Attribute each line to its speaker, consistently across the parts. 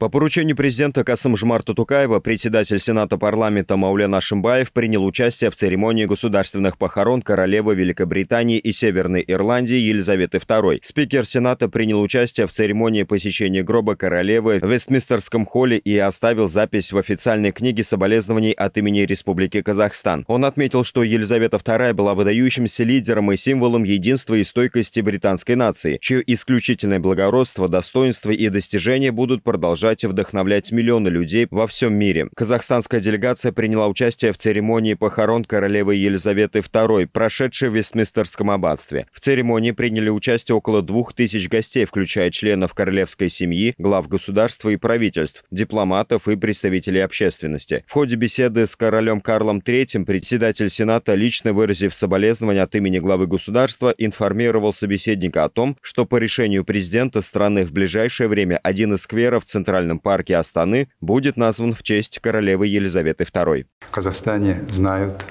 Speaker 1: По поручению президента Касым Жмарта Тукаева председатель Сената парламента Маулен Ашимбаев принял участие в церемонии государственных похорон королевы Великобритании и Северной Ирландии Елизаветы II. Спикер Сената принял участие в церемонии посещения гроба королевы в Вестминстерском холле и оставил запись в официальной книге соболезнований от имени Республики Казахстан. Он отметил, что Елизавета II была выдающимся лидером и символом единства и стойкости британской нации, чье исключительное благородство, достоинство и достижения будут продолжать продолжайте вдохновлять миллионы людей во всем мире. Казахстанская делегация приняла участие в церемонии похорон королевы Елизаветы II, прошедшей в Вестминстерском аббатстве. В церемонии приняли участие около двух тысяч гостей, включая членов королевской семьи, глав государства и правительств, дипломатов и представителей общественности. В ходе беседы с королем Карлом III председатель Сената, лично выразив соболезнования от имени главы государства, информировал собеседника о том, что по решению президента страны в ближайшее время один из скверов Центрального Центральном парке Астаны будет назван в честь королевы Елизаветы II. В Казахстане знают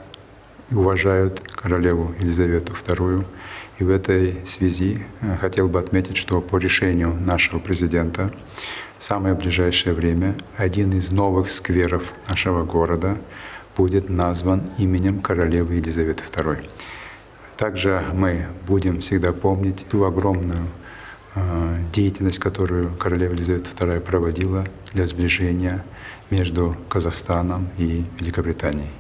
Speaker 2: и уважают
Speaker 1: королеву Елизавету II. И в этой
Speaker 2: связи э, хотел бы отметить, что по решению нашего президента в самое ближайшее время один из новых скверов нашего города будет назван именем королевы Елизаветы II. Также мы будем всегда помнить ту огромную деятельность, которую королева Елизавета II
Speaker 1: проводила для сближения между Казахстаном и Великобританией.